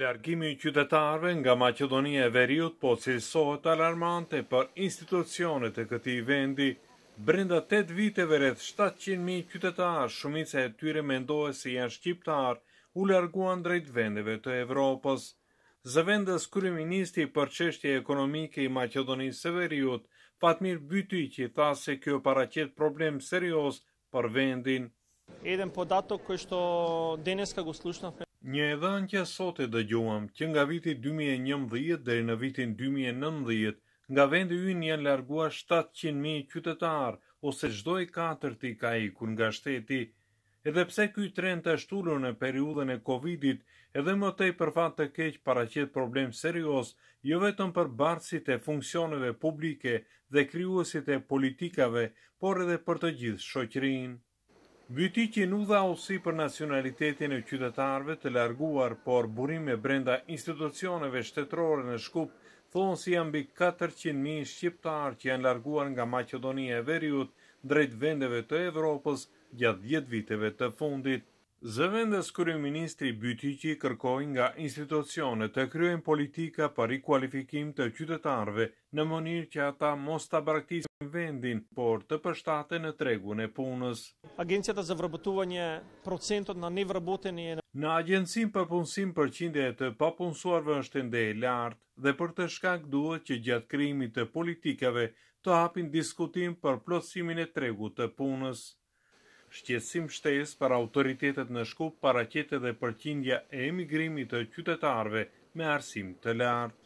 Largimi i qytetarëve nga Macedonia e Veriut po cilësohet alarmante për institucionet e këti vendi. Brenda 8 viteve rreth 700.000 qytetarë, shumica e tyre mendohet se janë shqiptarë, u larguan drejt vendeve të Evropës. Zëvendës kryeministri për çështje ekonomike i Maqedonisë së Veriut, Fatmir Bytyqi, tha se kjo paraqet problem serioz për vendin. Edhem po dato kështo Deneska Guslushna Një e dhanë që sot e dëgjuam që nga viti 2011 dhe në vitin 2019, nga vendi ynë janë largua 700.000 qytetarë, ose gjdoj i katërti ka i kun nga shteti. Edhe pse ky tren të shturur në periudhen e Covidit, edhe më tej për fat të keq paraqet problem serioz, jo vetëm për bartësit e funksioneve publike dhe krijuesit e politikave, por edhe për të gjithë shoqërinë. Byti që nudha osi për nacionalitetin e qytetarve të larguar, por burime brenda institucioneve shtetrore në shkup, thonë si janë bi 400.000 shqiptarë që janë larguar nga Macedonia e Veriut drejt vendeve të Evropës gjatë 10 viteve të fundit. Zëvendës kërën ministri Byti që i kërkojnë nga institucionet të kryen politika për rikualifikim të qytetarve në monirë që ata mos të abraktisim vendin, por të pështate në tregun e punës. Agencija të zëvërbëtuva një procentot në një vërbëtën e në... Në agencim për punësim për qindje të papunësuarve është ndë e lartë dhe për të shkak duhet që gjatë krimit të politikave të hapin diskutim për plosimin e tregut të punës shtjesim shtes për autoritetet në shkup, paraketet dhe përkindja e emigrimit të qytetarve me arsim të lartë.